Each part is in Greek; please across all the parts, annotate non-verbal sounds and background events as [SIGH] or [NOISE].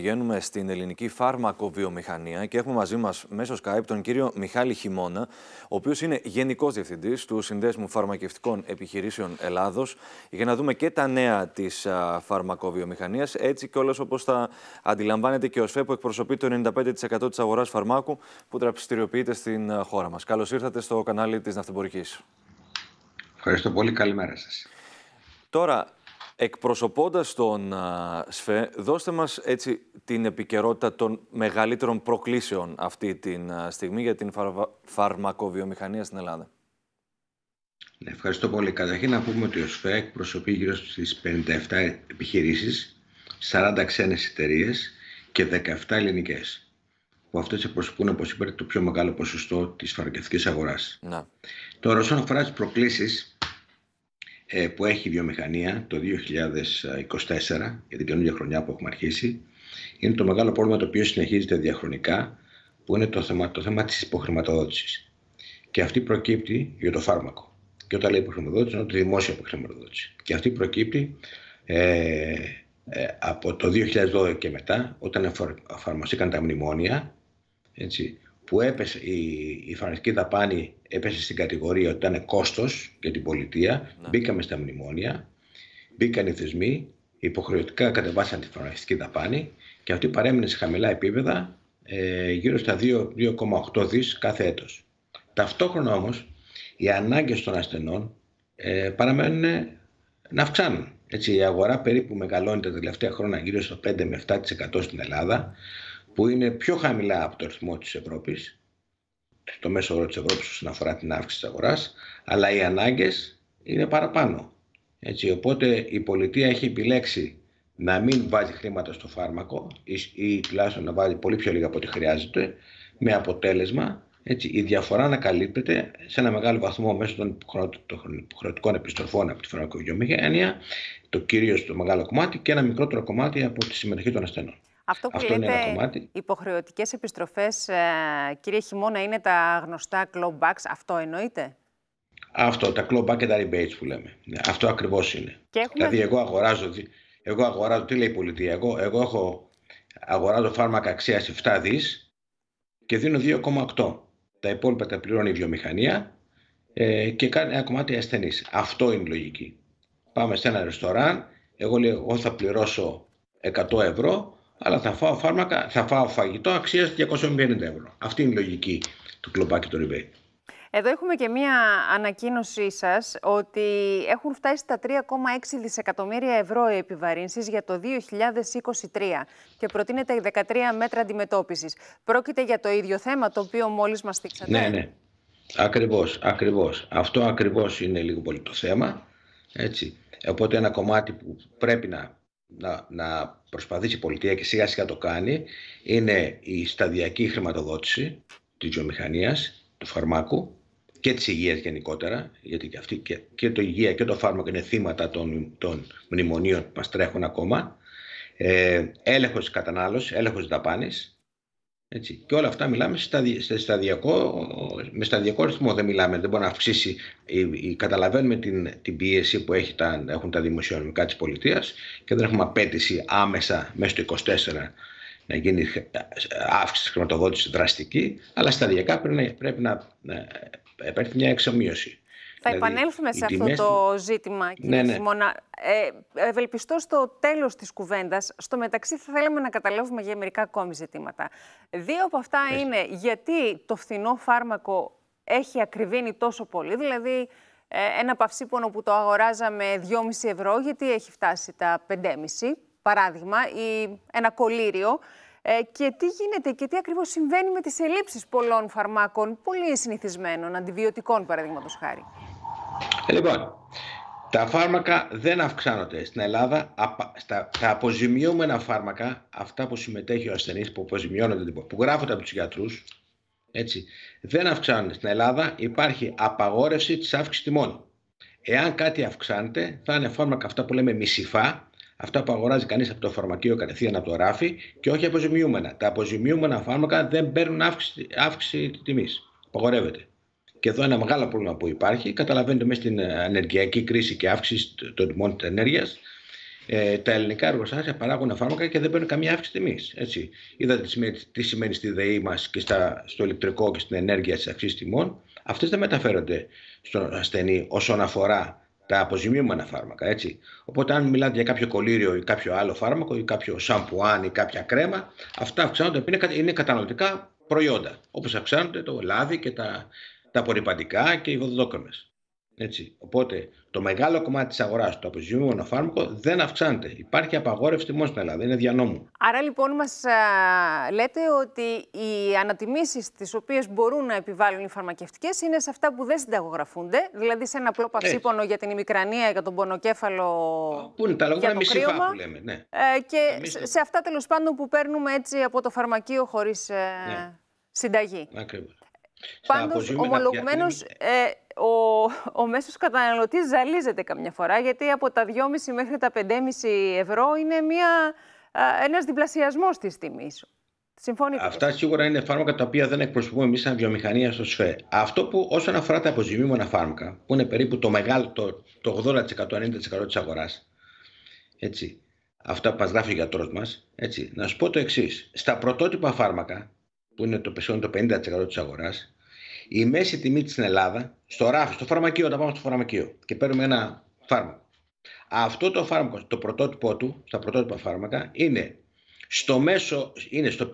Πηγαίνουμε στην ελληνική φάρμακοβιομηχανία και έχουμε μαζί μας μέσω Skype τον κύριο Μιχάλη Χιμώνα, ο οποίος είναι Γενικός Διευθυντής του Συνδέσμου Φαρμακευτικών Επιχειρήσεων Ελλάδος, για να δούμε και τα νέα της φαρμακοβιομηχανίας, έτσι και όλος όπως θα αντιλαμβάνεται και ο ΣΦΕ που εκπροσωπεί το 95% της αγοράς φαρμάκου που τραπιστηριοποιείται στην χώρα μας. Καλώς ήρθατε στο κανάλι της Ναυτεμπορικής. Ευχαριστώ πολύ. Καλημέρα σας. Τώρα, Εκπροσωπώντας τον ΣΦΕ, δώστε μας έτσι την επικαιρότητα των μεγαλύτερων προκλήσεων αυτή τη στιγμή για την φαρμακοβιομηχανία στην Ελλάδα. Ναι, ευχαριστώ πολύ. Καταρχήν να πούμε ότι ο ΣΦΕ εκπροσωπεί γύρω στις 57 επιχειρήσεις, 40 ξένες εταιρείες και 17 ελληνικές, που αυτές εκπροσωπούν, όπως είπατε, το πιο μεγάλο ποσοστό της φαρμακευτικής αγοράς. Ναι. Τώρα, όσον αφορά τις προκλήσεις. Ε, που έχει βιομηχανία το 2024, για την καινούργια χρονιά που έχουμε αρχίσει, είναι το μεγάλο πρόβλημα το οποίο συνεχίζεται διαχρονικά, που είναι το θέμα, το θέμα της υποχρηματοδότησης. Και αυτή προκύπτει για το φάρμακο. Και όταν λέει υποχρηματοδότηση, είναι το δημόσια υποχρηματοδότηση. Και αυτή προκύπτει ε, ε από το 2012 και μετά, όταν εφαρμοστήκαν τα μνημόνια, έτσι, που η, η φανερική δαπάνη έπεσε στην κατηγορία ότι ήταν κόστος για την πολιτεία, ναι. μπήκαμε στα μνημόνια, μπήκαν οι θεσμοί, υποχρεωτικά κατεβάσαν τη φανταστική δαπάνη και αυτή παρέμεινε σε χαμηλά επίπεδα ε, γύρω στα 2,8 δις κάθε έτος. Ταυτόχρονα όμως οι ανάγκες των ασθενών ε, παραμένουν να αυξάνουν. Έτσι, η αγορά περίπου μεγαλώνει τα τελευταία χρόνια γύρω στο 5 με 7% στην Ελλάδα που είναι πιο χαμηλά από το ρυθμό της Ευρώπης, το μέσο όρο της Ευρώπης όσον αφορά την αύξηση της αγοράς, αλλά οι ανάγκες είναι παραπάνω. Έτσι, οπότε η πολιτεία έχει επιλέξει να μην βάζει χρήματα στο φάρμακο ή, ή τουλάχιστον να βάζει πολύ πιο λίγα από ό,τι χρειάζεται, με αποτέλεσμα έτσι, η τουλαχιστον να καλύπτεται σε ένα μεγάλο βαθμό μέσω των υποχρεωτικών επιστροφών από τη φαρμακοβιομηχανία, το κυρίως το μεγάλο κομμάτι και ένα μικρότερο κομμάτι από τη συμμετοχή των ασθενών. Αυτό που Αυτό λέτε υποχρεωτικές επιστροφές, ε, κύριε Χειμώνα, είναι τα γνωστά clawbacks. Αυτό εννοείται? Αυτό, τα clawback και τα rebates που λέμε. Ναι, αυτό ακριβώς είναι. Δηλαδή εγώ αγοράζω, εγώ αγοράζω, τι λέει η πολιτεία, εγώ, έχω, αγοράζω φάρμακα αξίας 7 δις και δίνω 2,8. Τα υπόλοιπα τα πληρώνει η βιομηχανία ε, και κάνει ένα κομμάτι ασθενή. Αυτό είναι η λογική. Πάμε σε ένα ρεστοράν, εγώ λέω, εγώ θα πληρώσω 100 ευρώ, αλλά θα φάω φάρμακα, θα φάω φαγητό αξίας 250 ευρώ. Αυτή είναι η λογική του κλοπάκι του Ριβέη. Εδώ έχουμε και μία ανακοίνωσή σας ότι έχουν φτάσει τα 3,6 δισεκατομμύρια ευρώ οι επιβαρύνσεις για το 2023 και προτείνεται 13 μέτρα αντιμετώπισης. Πρόκειται για το ίδιο θέμα το οποίο μόλις μας δείξατε. Ναι, ναι. Ακριβώς, ακριβώς. Αυτό ακριβώς είναι λίγο πολύ το θέμα. Έτσι. Οπότε ένα κομμάτι που πρέπει να να, να προσπαθήσει η πολιτεία και σιγά σιγά το κάνει είναι η σταδιακή χρηματοδότηση της βιομηχανίας, του φαρμάκου και της υγείας γενικότερα, γιατί και, αυτή, και, και το υγεία και το φάρμακο είναι θύματα των, μνημονίων που μας τρέχουν ακόμα. Ε, έλεγχος κατανάλωσης, έλεγχος δαπάνης, έτσι. Και όλα αυτά μιλάμε στα σταδιακό, με σταδιακό ρυθμό δεν μιλάμε, δεν μπορεί να αυξήσει. Καταλαβαίνουμε την, την πίεση που έχει τα, έχουν τα δημοσιονομικά της πολιτείας και δεν έχουμε απέτηση άμεσα μέσα στο 24 να γίνει αύξηση χρηματοδότησης δραστική, αλλά σταδιακά πρέπει να, πρέπει να, μια εξομοίωση. Θα δηλαδή, επανέλθουμε σε αυτό το ζήτημα, ναι, κύριε ναι, Σιμώνα. Ε, ευελπιστώ στο τέλος της κουβέντας. Στο μεταξύ, θα θέλαμε να καταλάβουμε για μερικά ακόμη ζητήματα. Δύο από αυτά είναι γιατί το φθηνό φάρμακο έχει ακριβήνει τόσο πολύ. Δηλαδή, ε, ένα παυσίπονο που το αγοράζαμε 2,5 ευρώ, γιατί έχει φτάσει τα 5,5 παράδειγμα, ή ένα κολύριο. Ε, και τι γίνεται και τι ακριβώς συμβαίνει με τις ελλείψεις πολλών φαρμάκων, πολύ συνηθισμένων, αντιβιωτικών παραδείγματος χάρη. Λοιπόν, τα φάρμακα δεν αυξάνονται. Στην Ελλάδα, τα αποζημιούμενα φάρμακα, αυτά που συμμετέχει ο ασθενής, που αποζημιώνονται, λοιπόν, που γράφονται από τους γιατρούς, έτσι, δεν αυξάνονται. Στην Ελλάδα υπάρχει απαγόρευση της αύξησης τιμών. Εάν κάτι αυξάνεται, θα είναι φάρμακα αυτά που λέμε μισηφά, αυτά που αγοράζει κανείς από το φαρμακείο κατευθείαν από το ράφι και όχι αποζημιούμενα. Τα αποζημιούμενα φάρμακα δεν παίρνουν αύξηση, αύξηση τιμής. Απαγορεύεται. Και εδώ ένα μεγάλο πρόβλημα που υπάρχει, καταλαβαίνετε μέσα στην ε, ενεργειακή κρίση και αύξηση των τιμών της ενέργειας, ε, τα ελληνικά εργοστάσια παράγουν φάρμακα και δεν παίρνουν καμία αύξηση τιμής. Είδατε τι σημαίνει, στη ΔΕΗ μας και στα, στο ηλεκτρικό και στην ενέργεια της αυξή τιμών. Αυτές δεν μεταφέρονται στον ασθενή όσον αφορά τα αποζημιούμενα φάρμακα. Έτσι. Οπότε, αν μιλάτε για κάποιο κολύριο ή κάποιο άλλο φάρμακο ή κάποιο σαμπουάν ή κάποια κρέμα, αυτά αυξάνονται, είναι προϊόντα. Όπως αυξάνονται το λάδι και τα τα απορριπαντικά και οι βοδοκόμες. Έτσι. Οπότε το μεγάλο κομμάτι της αγοράς το αποζημιωμένο φάρμακο δεν αυξάνεται. Υπάρχει απαγόρευση μόνο στην Ελλάδα, είναι διανόμου. Άρα λοιπόν μας λέτε ότι οι ανατιμήσεις τις οποίες μπορούν να επιβάλλουν οι φαρμακευτικές είναι σε αυτά που δεν συνταγογραφούνται, δηλαδή σε ένα απλό παυσίπονο για την ημικρανία, για τον πονοκέφαλο. Πού είναι τα λεγόμενα μισή φά, που ειναι τα λεγομενα μιση που λεμε Ναι. Ε, και σε αυτά τέλος πάντων που παίρνουμε έτσι από το φαρμακείο χωρίς. Ε, ναι. Συνταγή. Ακριβώς. Πάντω, ομολογουμένω, ε, ο, ο μέσος καταναλωτής ζαλίζεται καμιά φορά γιατί από τα 2,5 μέχρι τα 5,5 ευρώ είναι ένα ένας διπλασιασμός της τιμής. Συμφωνείτε. Αυτά σίγουρα είναι φάρμακα τα οποία δεν εκπροσωπούμε εμείς σαν βιομηχανία στο ΣΦΕ. Αυτό που όσον αφορά τα αποζημίωνα φάρμακα, που είναι περίπου το μεγάλο, το, το 80%-90% της αγοράς, αυτά που μας γράφει ο γιατρός μας, να σου πω το εξής. Στα πρωτότυπα φάρμακα, που είναι το 50% της αγοράς, η μέση τιμή της στην Ελλάδα, στο ράφι, στο φαρμακείο, όταν πάμε στο φαρμακείο και παίρνουμε ένα φάρμακο. Αυτό το φάρμακο, το πρωτότυπο του, στα πρωτότυπα φάρμακα, είναι στο, μέσο, είναι στο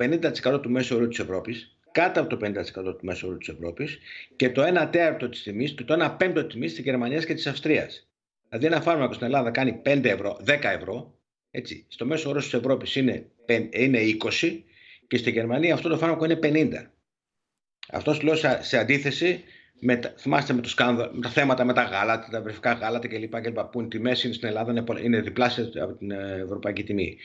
50% του μέσου όρου της Ευρώπης, κάτω από το 50% του μέσου όρου της Ευρώπης και το 1 τέταρτο της τιμής και το 1 πέμπτο της τιμής της Γερμανίας και της Αυστρίας. Δηλαδή ένα φάρμακο στην Ελλάδα κάνει 5 ευρώ, 10 ευρώ, έτσι. Στο μέσο όρος της Ευρώπης είναι, είναι 20 και στη Γερμανία αυτό το φάρμακο είναι 50. Αυτός λέω σε αντίθεση με, θυμάστε με, το σκάνδο, με τα θέματα με τα γάλατα, τα βρεφικά γάλατα κλπ. που είναι τιμές στην Ελλάδα είναι, είναι διπλάσια από την ε, ευρωπαϊκή τιμή.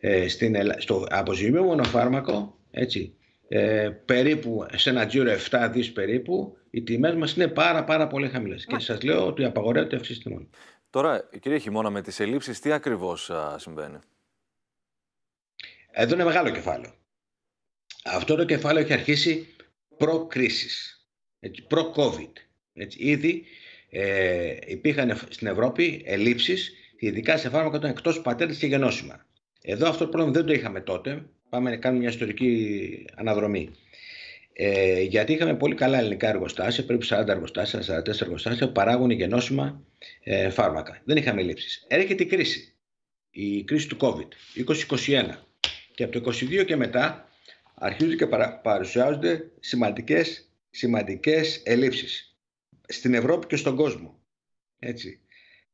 Ε, στην, στο αποζημιωμένο φάρμακο, έτσι, ε, περίπου σε ένα τζίρο 7 δις περίπου, οι τιμές μας είναι πάρα πάρα πολύ χαμηλές. Και ναι. σας λέω ότι απαγορεύεται αυτή τη τιμή. Τώρα, κύριε Χειμώνα, με τις ελλείψεις τι ακριβώς συμβαίνει. Εδώ είναι μεγάλο κεφάλαιο αυτό το κεφάλαιο έχει αρχίσει προ-κρίσης, προ-COVID. Ήδη ε, υπήρχαν στην Ευρώπη ελλείψεις, ειδικά σε φάρμακα των εκτός πατέντες και γενώσιμα. Εδώ αυτό το πρόβλημα δεν το είχαμε τότε. Πάμε να κάνουμε μια ιστορική αναδρομή. Ε, γιατί είχαμε πολύ καλά ελληνικά εργοστάσια, περίπου 40 εργοστάσια, 44 εργοστάσια, που παράγουν γενώσιμα ε, φάρμακα. Δεν είχαμε λήψει. Έρχεται η κρίση. Η κρίση του COVID, 2021. Και από το 2022 και μετά αρχίζουν και παρουσιάζονται σημαντικές, σημαντικές στην Ευρώπη και στον κόσμο. Έτσι.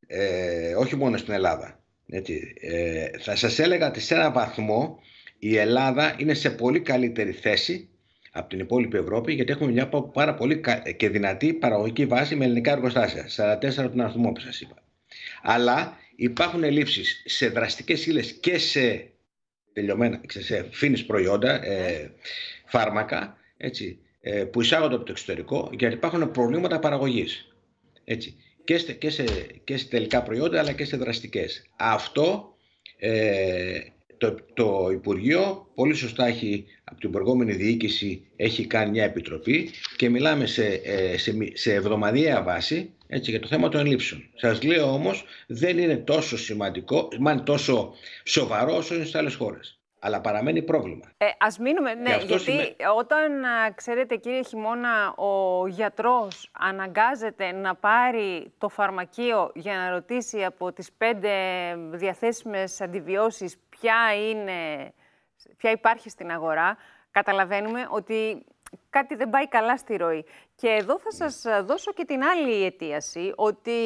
Ε, όχι μόνο στην Ελλάδα. Έτσι. Ε, θα σας έλεγα ότι σε έναν βαθμό η Ελλάδα είναι σε πολύ καλύτερη θέση από την υπόλοιπη Ευρώπη, γιατί έχουμε μια πάρα πολύ και δυνατή παραγωγική βάση με ελληνικά εργοστάσια. 44 τον αριθμό που σας είπα. Αλλά υπάρχουν ελήψεις σε δραστικές ύλες και σε τελειωμένα, ξέρεις, ε, προϊόντα, ε, φάρμακα, έτσι, ε, που εισάγονται από το εξωτερικό, γιατί υπάρχουν προβλήματα παραγωγής. Έτσι. Και σε, και, τελικά προϊόντα, αλλά και σε δραστικές. Αυτό το, το Υπουργείο πολύ σωστά έχει από την προηγούμενη διοίκηση έχει κάνει μια επιτροπή και μιλάμε σε, ε, σε, σε εβδομαδιαία βάση έτσι, για το θέμα των ελλείψεων. Σας λέω όμως δεν είναι τόσο σημαντικό, μάλλον τόσο σοβαρό όσο είναι στις άλλες χώρες. Αλλά παραμένει πρόβλημα. Ε, ας μείνουμε, ναι, γιατί όταν ξέρετε κύριε Χειμώνα ο γιατρός αναγκάζεται να πάρει το φαρμακείο για να ρωτήσει από τις πέντε διαθέσιμες αντιβιώσεις ποια, είναι, ποια υπάρχει στην αγορά, καταλαβαίνουμε ότι κάτι δεν πάει καλά στη ροή. Και εδώ θα σας δώσω και την άλλη αιτίαση, ότι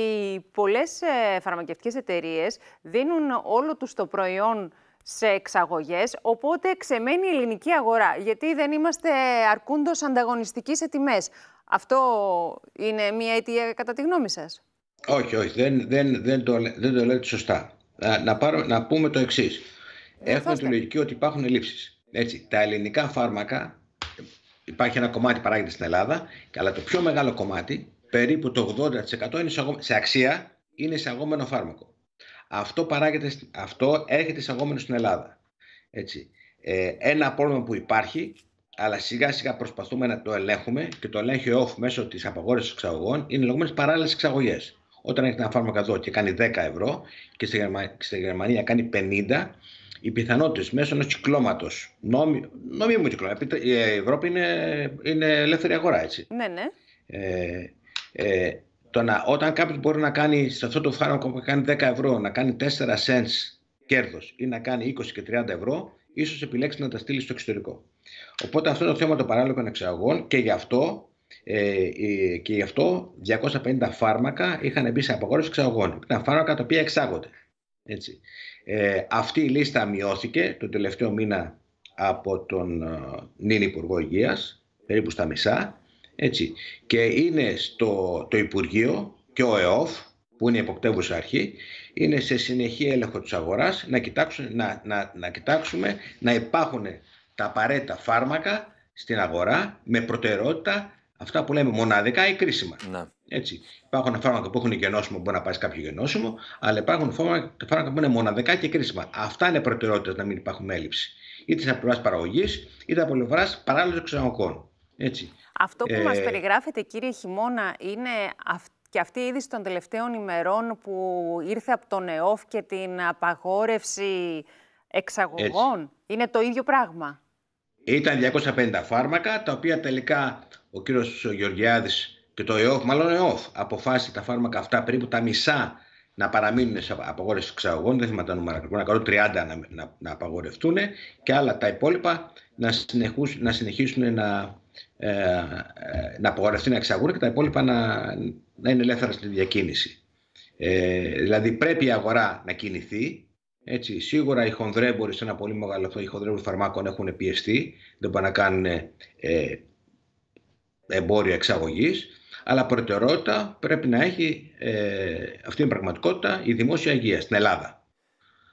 πολλές ε, φαρμακευτικές εταιρείες δίνουν όλο τους το προϊόν σε εξαγωγές, οπότε ξεμένει η ελληνική αγορά, γιατί δεν είμαστε αρκούντος ανταγωνιστικοί σε τιμές. Αυτό είναι μια αιτία κατά τη γνώμη σας. Όχι, όχι, δεν, δεν, δεν, το, δεν το λέτε σωστά. Να, πάρω, να πούμε το εξής. Έχουμε τη λογική ότι υπάρχουν ελλείψεις. Έτσι, τα ελληνικά φάρμακα, υπάρχει ένα κομμάτι παράγεται στην Ελλάδα, αλλά το πιο μεγάλο κομμάτι, περίπου το 80% είναι σε αξία, είναι εισαγόμενο φάρμακο. Αυτό, παράγεται, αυτό έρχεται εισαγόμενο στην Ελλάδα. Έτσι. Ε, ένα πρόβλημα που υπάρχει, αλλά σιγά σιγά προσπαθούμε να το ελέγχουμε και το ελέγχει ο ΟΦ μέσω της απαγόρευσης εξαγωγών, είναι λεγόμενες παράλληλες εξαγωγές. Όταν έχει ένα φάρμακα εδώ και κάνει 10 ευρώ και στη Γερμανία κάνει 50, οι πιθανότητες μέσω ενός κυκλώματος, νόμι, νομίμου κυκλώματος, η Ευρώπη είναι, είναι ελεύθερη αγορά, έτσι. Ναι, ναι. Ε, ε, το να, όταν κάποιος μπορεί να κάνει σε αυτό το φάρμακο που κάνει 10 ευρώ, να κάνει 4 cents κέρδος ή να κάνει 20 και 30 ευρώ, ίσως επιλέξει να τα στείλει στο εξωτερικό. Οπότε αυτό το θέμα των παράλογων εξαγωγών και γι' αυτό ε, και γι' αυτό 250 φάρμακα είχαν μπει σε απαγόρευση εξαγωγών. Ήταν φάρμακα τα οποία εξάγονται. Έτσι. Ε, αυτή η λίστα μειώθηκε το τελευταίο μήνα από τον ε, νυν Υπουργό Υγείας, περίπου στα μισά. Έτσι. Και είναι στο το Υπουργείο και ο ΕΟΦ, που είναι η αρχή, είναι σε συνεχή έλεγχο της αγοράς να κοιτάξουμε να, να, να, κοιτάξουμε, να υπάρχουν τα απαραίτητα φάρμακα στην αγορά με προτεραιότητα Αυτά που λέμε μοναδικά ή κρίσιμα. Να. Έτσι. Υπάρχουν φάρμακα που έχουν γενώσιμο, μπορεί να πάρει κάποιο γενώσιμο, αλλά υπάρχουν φάρμακα που είναι μοναδικά και κρίσιμα. Αυτά είναι προτεραιότητες να μην υπάρχουν έλλειψη. Είτε από πλευράς παραγωγής, είτε από πλευράς παράλληλων εξαγωγών. Αυτό που ε... μα περιγράφεται, κύριε Χειμώνα, είναι και αυτή η είδηση των τελευταίων ημερών που ήρθε από τον ΕΟΦ και την απαγόρευση εξαγωγών. Είναι το ίδιο πράγμα. Ήταν 250 φάρμακα, τα οποία τελικά ο κύριος Γεωργιάδης και το ΕΟΦ, μάλλον ΕΟΦ, αποφάσισε τα φάρμακα αυτά περίπου τα μισά να παραμείνουν σε απαγόρευση εξαγωγών, δεν θυμάμαι τα νούμερα ακριβώς, 30 να, να, να απαγορευτούν και άλλα τα υπόλοιπα να, συνεχίσουν, να συνεχίσουν να, ε, ε, να απαγορευτεί να εξαγούν και τα υπόλοιπα να, να είναι ελεύθερα στη διακίνηση. Ε, δηλαδή πρέπει η αγορά να κινηθεί. Έτσι, σίγουρα οι χονδρέμποροι σε ένα πολύ μεγάλο αυτό, οι χονδρέμποροι φαρμάκων έχουν πιεστεί, δεν μπορούν να κάνουν ε, εμπόριο εξαγωγής, αλλά προτεραιότητα πρέπει να έχει ε, αυτή την πραγματικότητα η δημόσια υγεία στην Ελλάδα.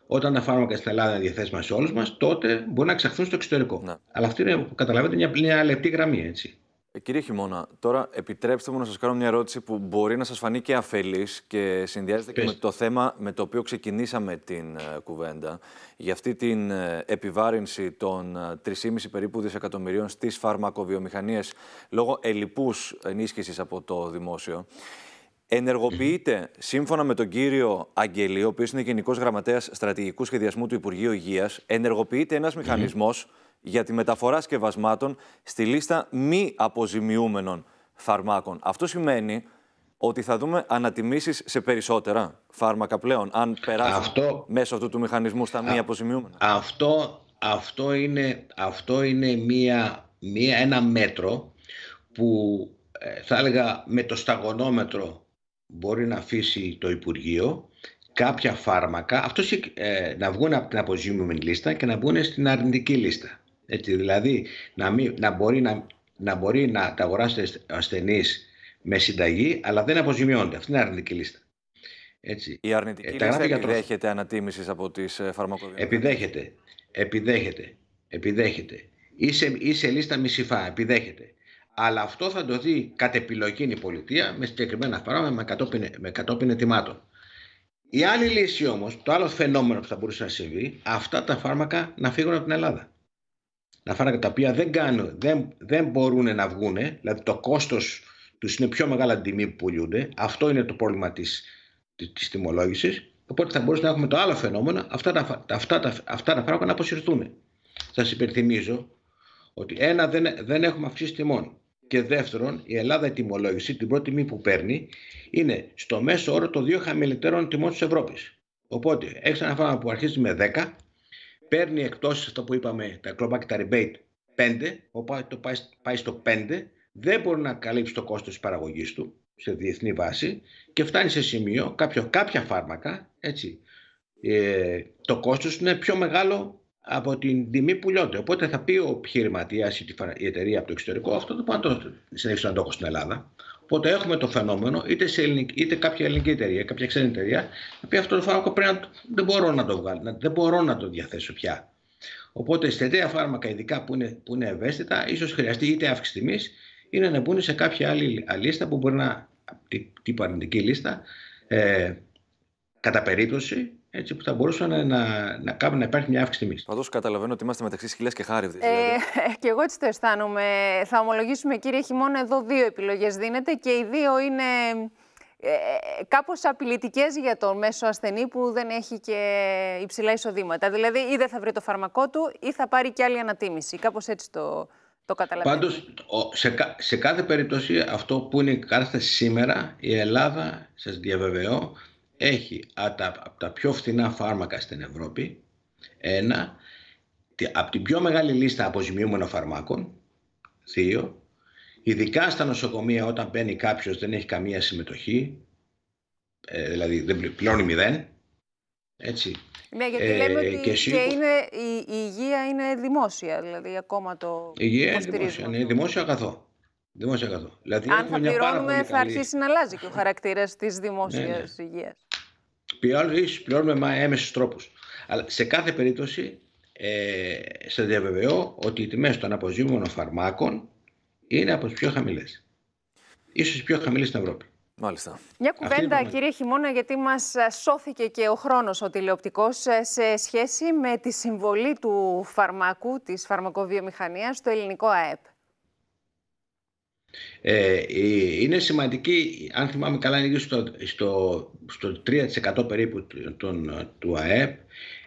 Όταν τα φάρμακα στην Ελλάδα είναι διαθέσιμα σε όλους μας, τότε μπορεί να εξαχθούν στο εξωτερικό. Ναι. Αλλά αυτή είναι, καταλαβαίνετε, μια, μια λεπτή γραμμή. Έτσι. Ε, κύριε Χιμώνα, τώρα επιτρέψτε μου να σας κάνω μια ερώτηση που μπορεί να σας φανεί και αφελής και συνδυάζεται και με το θέμα με το οποίο ξεκινήσαμε την ε, κουβέντα για αυτή την ε, επιβάρυνση των 3,5 περίπου δισεκατομμυρίων στις φαρμακοβιομηχανίες λόγω ελλειπούς ενίσχυσης από το δημόσιο. Ενεργοποιείται, σύμφωνα με τον κύριο Αγγελή, ο οποίος είναι Γενικός Γραμματέας Στρατηγικού Σχεδιασμού του Υπουργείου Υγείας, ενεργοποιείται ένας μηχανισμός για τη μεταφορά σκευασμάτων στη λίστα μη αποζημιούμενων φαρμάκων. Αυτό σημαίνει ότι θα δούμε ανατιμήσεις σε περισσότερα φάρμακα πλέον, αν περάσουν αυτό, μέσω αυτού του μηχανισμού στα μη αποζημιούμενα. Αυτό, αυτό είναι, αυτό είναι μία, μία, ένα μέτρο που ε, θα έλεγα με το σταγονόμετρο μπορεί να αφήσει το Υπουργείο κάποια φάρμακα αυτός, ε, να βγουν από την αποζημιούμενη λίστα και να μπουν στην αρνητική λίστα. Έτσι, δηλαδή να, να μπορεί να, να, μπορεί να τα αγοράσει ο ασθενή με συνταγή, αλλά δεν αποζημιώνεται. Αυτή είναι η αρνητική λίστα. Έτσι. Η αρνητική ε, λίστα επιδέχεται ανατίμησης από τις ε, φαρμακοβιομηχανίες. Επιδέχεται. Επιδέχεται. Επιδέχεται. Είσαι, λίστα μισηφά. Επιδέχεται. Αλλά αυτό θα το δει κατ' επιλογή η πολιτεία με συγκεκριμένα πράγματα με κατόπιν, με κατόπιν ετοιμάτων. Η άλλη λύση όμως, το άλλο φαινόμενο που θα μπορούσε να συμβεί, αυτά τα φάρμακα να φύγουν από την Ελλάδα να φάνε τα οποία δεν, κάνουν, δεν, δεν μπορούν να βγουν, δηλαδή το κόστος τους είναι πιο μεγάλα την τιμή που πουλούνται. Αυτό είναι το πρόβλημα της της Οπότε θα μπορούσαμε να έχουμε το άλλο φαινόμενο, αυτά τα, αυτά τα, αυτά τα φάρμακα να αποσυρθούν. Σας υπενθυμίζω ότι ένα, δεν, δεν έχουμε αυξήσει τιμών. Και δεύτερον, η Ελλάδα η τιμολόγηση, την πρώτη τιμή που παίρνει, είναι στο μέσο όρο των δύο χαμηλότερων τιμών της Ευρώπης. Οπότε, έχει ένα φάρμακα που αρχίζει με 10 παίρνει εκτός αυτό που είπαμε τα clawback και τα rebate 5, οπότε το πάει, πάει στο 5, δεν μπορεί να καλύψει το κόστος της παραγωγής του σε διεθνή βάση και φτάνει σε σημείο κάποια φάρμακα, έτσι, ε, το κόστος είναι πιο μεγάλο από την τιμή που λιώνται. Οπότε θα πει ο επιχειρηματίας ή η εταιρεία από το εξωτερικό, αυτό το πάνω συνέχισε να το έχω στην Ελλάδα. Οπότε έχουμε το φαινόμενο, είτε, σε ελληνική, είτε κάποια ελληνική εταιρεία, κάποια ξένη εταιρεία, να πει αυτό το φάρμακο πρέπει να, δεν μπορώ να το βγάλω, δεν μπορώ να το διαθέσω πια. Οπότε σε φάρμακα, ειδικά που είναι, που είναι ευαίσθητα, ίσως χρειαστεί είτε αύξηση τιμής, είναι να μπουν σε κάποια άλλη λίστα που μπορεί να. τύπου αρνητική λίστα, ε, κατά περίπτωση, έτσι που θα μπορούσαν να, να, να, να υπάρχει μια αύξηση τιμής. Πάντως καταλαβαίνω ότι είμαστε μεταξύ Χίλια και χάρη. Ε, δηλαδή. Ε, [LAUGHS] και εγώ έτσι το αισθάνομαι. Θα ομολογήσουμε, κύριε μόνο εδώ δύο επιλογές δίνεται και οι δύο είναι ε, κάπως για τον μέσο ασθενή που δεν έχει και υψηλά εισοδήματα. Δηλαδή ή δεν θα βρει το φαρμακό του ή θα πάρει και άλλη ανατίμηση. καπω έτσι το, το καταλαβαίνω. παντω σε, σε κάθε περίπτωση αυτό που είναι η κατάσταση σήμερα η Ελλάδα, σας διαβεβαιώ, έχει από τα, πιο φθηνά φάρμακα στην Ευρώπη, ένα, από την πιο μεγάλη λίστα αποζημιούμενων φαρμάκων, δύο, ειδικά στα νοσοκομεία όταν μπαίνει κάποιος δεν έχει καμία συμμετοχή, ε, δηλαδή δεν πληρώνει μηδέν, έτσι. Ναι, γιατί ε, ότι και, είναι, η, υγεία είναι δημόσια, δηλαδή ακόμα το Η υγεία είναι δημόσια, είναι δημόσιο αγαθό. Δηλαδή Αν θα πληρώνουμε θα αρχίσει να αλλάζει και ο χαρακτήρας της ναι, ναι. δημόσιας ναι, υγείας πληρώνουμε με έμεσους τρόπους. Αλλά σε κάθε περίπτωση ε, σας διαβεβαιώ ότι οι τιμές των αποζήμων φαρμάκων είναι από τις πιο χαμηλές. Ίσως οι πιο χαμηλές στην Ευρώπη. Μάλιστα. Μια κουβέντα, λοιπόν κύριε Χειμώνα, γιατί μας σώθηκε και ο χρόνος ο τηλεοπτικός ε, σε σχέση με τη συμβολή του φαρμάκου, της φαρμακοβιομηχανίας, στο ελληνικό ΑΕΠ. Ε, ε, είναι σημαντική, αν θυμάμαι καλά, είναι στο, στο, στο 3% περίπου του, τον, του ΑΕΠ.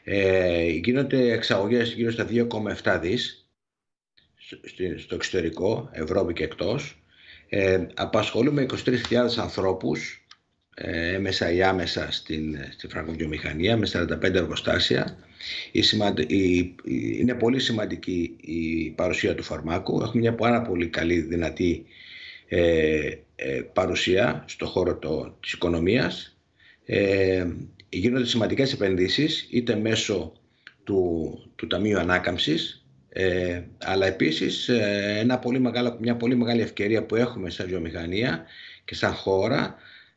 Ε, γίνονται εξαγωγές γύρω στα 2,7 δις στο εξωτερικό, Ευρώπη και εκτός. Ε, απασχολούμε 23.000 ανθρώπους ε, έμεσα ή άμεσα στην, ε, στη φραγκοβιομηχανία με 45 εργοστάσια. είναι πολύ σημαντική η παρουσία του φαρμάκου. Έχουμε μια πάρα πολύ καλή δυνατή ε, παρουσία στο χώρο το, της οικονομίας. Ε, γίνονται σημαντικές επενδύσεις είτε μέσω του, του Ταμείου Ανάκαμψης αλλά επίσης ένα πολύ μεγάλο, μια πολύ μεγάλη ευκαιρία που έχουμε σαν βιομηχανία και σαν χώρα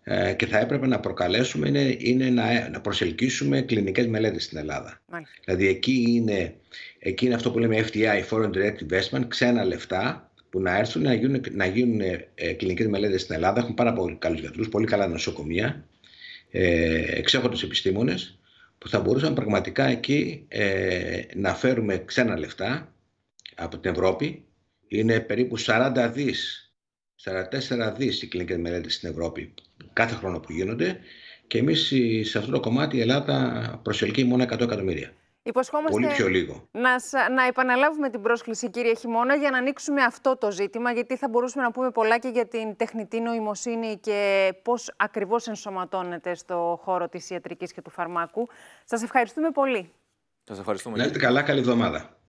ε, και θα έπρεπε να προκαλέσουμε είναι, είναι να, να προσελκύσουμε κλινικές μελέτες στην Ελλάδα. Μάλιστα. Δηλαδή εκεί είναι, εκεί είναι αυτό που λέμε FDI, Foreign Direct Investment, ξένα λεφτά που να έρθουν να γίνουν, να γίνουν ε, κλινικές μελέτες στην Ελλάδα. Έχουν πάρα πολύ καλούς γιατρούς, πολύ καλά νοσοκομεία, ε, εξέχοντες επιστήμονες που θα μπορούσαν πραγματικά εκεί ε, να φέρουμε ξένα λεφτά από την Ευρώπη. Είναι περίπου 40 δις 44 δις οι κλινικές μελέτες στην Ευρώπη κάθε χρόνο που γίνονται και εμείς σε αυτό το κομμάτι η Ελλάδα προσελκύει μόνο 100 εκατομμύρια. Υποσχόμαστε Πολύ πιο λίγο. Να, να επαναλάβουμε την πρόσκληση, κύριε Χειμώνα, για να ανοίξουμε αυτό το ζήτημα, γιατί θα μπορούσαμε να πούμε πολλά και για την τεχνητή νοημοσύνη και πώς ακριβώς ενσωματώνεται στο χώρο της ιατρικής και του φαρμάκου. Σας ευχαριστούμε πολύ. Σας ευχαριστούμε. Να είστε καλά, καλή εβδομάδα.